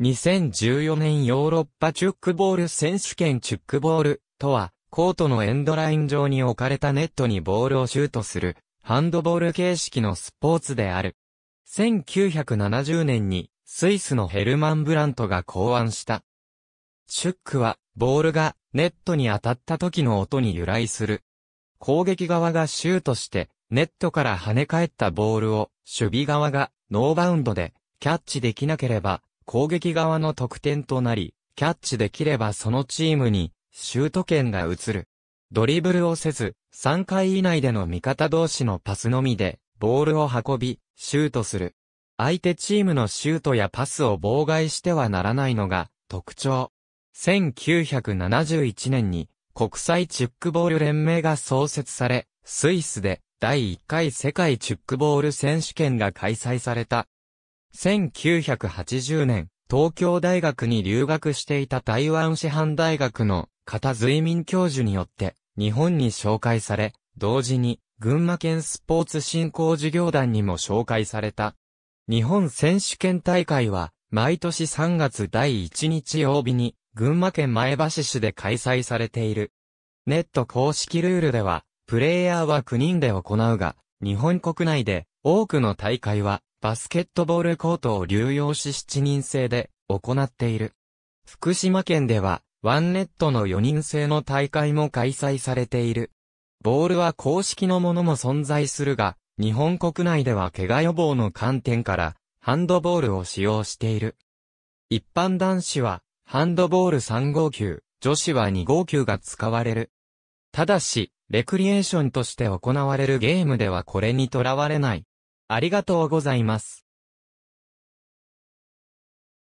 2014年ヨーロッパチュックボール選手権チュックボールとは、コートのエンドライン上に置かれたネットにボールをシュートする、ハンドボール形式のスポーツである。1970年に、スイスのヘルマン・ブラントが考案した。チュックは、ボールがネットに当たった時の音に由来する。攻撃側がシュートして、ネットから跳ね返ったボールを、守備側がノーバウンドでキャッチできなければ、攻撃側の得点となり、キャッチできればそのチームにシュート権が移る。ドリブルをせず、3回以内での味方同士のパスのみで、ボールを運び、シュートする。相手チームのシュートやパスを妨害してはならないのが特徴。1971年に国際チュックボール連盟が創設され、スイスで第1回世界チュックボール選手権が開催された。1980年、東京大学に留学していた台湾師範大学の片随民教授によって日本に紹介され、同時に群馬県スポーツ振興事業団にも紹介された。日本選手権大会は毎年3月第1日曜日に群馬県前橋市で開催されている。ネット公式ルールではプレイヤーは9人で行うが、日本国内で多くの大会はバスケットボールコートを流用し7人制で行っている。福島県では、ワンネットの4人制の大会も開催されている。ボールは公式のものも存在するが、日本国内では怪我予防の観点から、ハンドボールを使用している。一般男子は、ハンドボール3号球、女子は2号球が使われる。ただし、レクリエーションとして行われるゲームではこれにとらわれない。ありがとうございます。